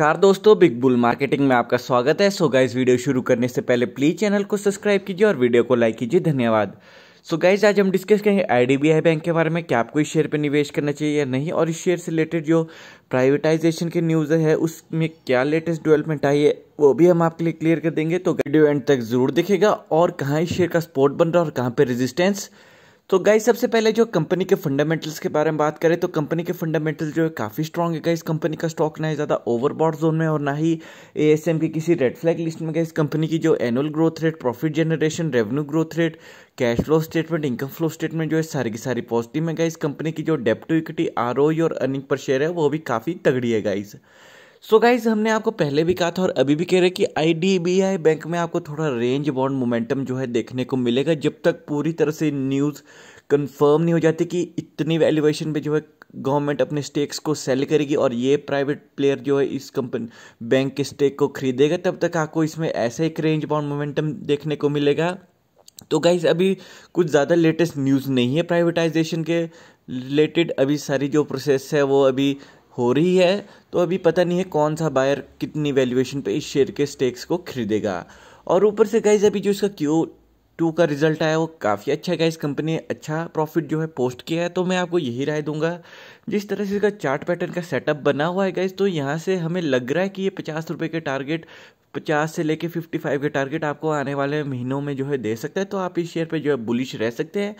नमस्कार दोस्तों big bull marketing में आपका स्वागत है सो गाइज वीडियो शुरू करने से पहले प्लीज चैनल को सब्सक्राइब कीजिए और वीडियो को लाइक कीजिए धन्यवाद सो so गाइज आज हम डिस्कस करेंगे आईडीबीआई बैंक के बारे में क्या आपको इस शेयर पर निवेश करना चाहिए या नहीं और इस शेयर से रिलेटेड जो प्राइवेटाइजेशन के न्यूज़ है उसमें क्या लेटेस्ट डेवलपमेंट आई है वो भी हम आपके लिए क्लियर कर देंगे तो वीडियो एंड तक जरूर देखेगा और कहाँ इस शेयर का स्पोर्ट बन रहा है और कहाँ पर रेजिस्टेंस तो गाइज सबसे पहले जो कंपनी के फंडामेंटल्स के बारे में बात करें तो कंपनी के फंडामेंटल्स जो है काफ़ी स्ट्रॉन्ग है गाइज कंपनी का स्टॉक ना ही ज़्यादा ओवरबॉड जोन में और ना ही ए एस एम के किसी रेड फ्लैग लिस्ट में गाइज कंपनी की जो annual growth rate profit generation revenue growth rate cash flow statement income flow statement जो है सारी की सारी पॉजिटिव है गाइज कंपनी की जो डेप्ट इक्विटी आर और अर्निंग पर शेयर है वो भी काफ़ी तगड़ी है गाइज़ सो so गाइज हमने आपको पहले भी कहा था और अभी भी कह रहे हैं कि आई बैंक में आपको थोड़ा रेंज बाउंड मोमेंटम जो है देखने को मिलेगा जब तक पूरी तरह से न्यूज़ कंफर्म नहीं हो जाती कि इतनी वैल्यूएशन पे जो है गवर्नमेंट अपने स्टेक्स को सेल करेगी और ये प्राइवेट प्लेयर जो है इस कंपनी बैंक के स्टेक को खरीदेगा तब तक आपको इसमें ऐसा एक रेंज बाउंड मोमेंटम देखने को मिलेगा तो गाइज अभी कुछ ज़्यादा लेटेस्ट न्यूज़ नहीं है प्राइवेटाइजेशन के रिलेटेड अभी सारी जो प्रोसेस है वो अभी हो रही है तो अभी पता नहीं है कौन सा बायर कितनी वैल्यूएशन पे इस शेयर के स्टेक्स को खरीदेगा और ऊपर से गाइज अभी जो इसका क्यू टू का रिजल्ट आया वो काफ़ी अच्छा है गाइज कंपनी अच्छा प्रॉफिट जो है पोस्ट किया है तो मैं आपको यही राय दूंगा जिस तरह से इसका चार्ट पैटर्न का सेटअप बना हुआ है गाइज तो यहाँ से हमें लग रहा है कि ये पचास रुपये के टारगेट पचास से लेके फिफ्टी फाइव के टारगेट आपको आने वाले महीनों में जो है दे सकता है तो आप इस शेयर पे जो है बुलिश रह सकते हैं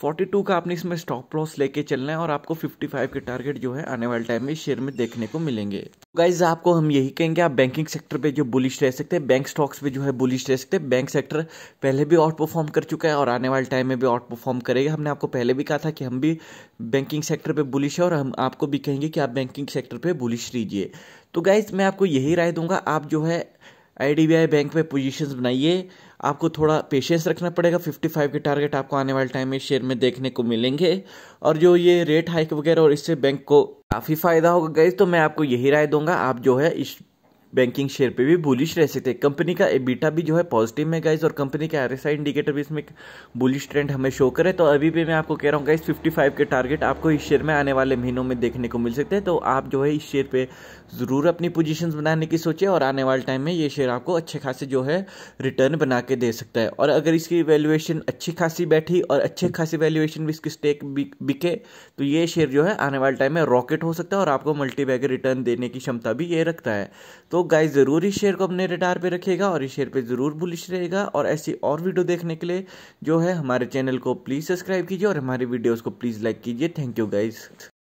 फोर्टी टू का आपने इसमें स्टॉप लॉस लेके चलना है और आपको फिफ्टी फाइव के टारगेट जो है आने वाले टाइम में इस शेयर में देखने को मिलेंगे गाइज आपको हम यही कहेंगे आप बैंकिंग सेक्टर पे जो बुलिश रह सकते हैं बैंक स्टॉक्स पे जो है बुलिश रह सकते हैं बैंक सेक्टर पहले भी आउट परफॉर्म कर चुका है और आने वाले टाइम में भी आउट परफॉर्म करेगा हमने आपको पहले भी कहा था कि हम भी बैंकिंग सेक्टर पे बुलिश है और हम आपको भी कहेंगे कि आप बैंकिंग सेक्टर पे बुलिश लीजिए तो गाइज मैं आपको यही राय दूंगा आप जो है आई बैंक में पोजीशंस बनाइए आपको थोड़ा पेशेंस रखना पड़ेगा 55 के टारगेट आपको आने वाले टाइम में शेयर में देखने को मिलेंगे और जो ये रेट हाइक वगैरह और इससे बैंक को काफ़ी फ़ायदा होगा गई तो मैं आपको यही राय दूंगा आप जो है इस बैंकिंग शेयर पे भी बुलिश रह सकते हैं कंपनी का बीटा भी जो है पॉजिटिव में गाइज और कंपनी का आर इंडिकेटर भी इसमें बुलिश ट्रेंड हमें शो करे तो अभी भी मैं आपको कह रहा हूँ गाइज फाइव के टारगेट आपको इस शेयर में आने वाले महीनों में देखने को मिल सकते हैं तो आप जो है इस शेयर पर ज़रूर अपनी पोजिशन बनाने की सोचें और आने वाले टाइम में ये शेयर आपको अच्छे खासे जो है रिटर्न बना के दे सकता है और अगर इसकी वैल्यूएशन अच्छी खासी बैठी और अच्छे खासी वैल्यूएशन भी इसकी स्टेक बिके तो ये शेयर जो है आने वाले टाइम में रॉकेट हो सकता है और आपको मल्टी रिटर्न देने की क्षमता भी ये रखता है तो गाइस ज़रूर इस शेयर को अपने रिटायर पे रखिएगा और इस शेयर पे ज़रूर बुलिश रहेगा और ऐसी और वीडियो देखने के लिए जो है हमारे चैनल को प्लीज़ सब्सक्राइब कीजिए और हमारी वीडियोज़ को प्लीज़ लाइक कीजिए थैंक यू गाइज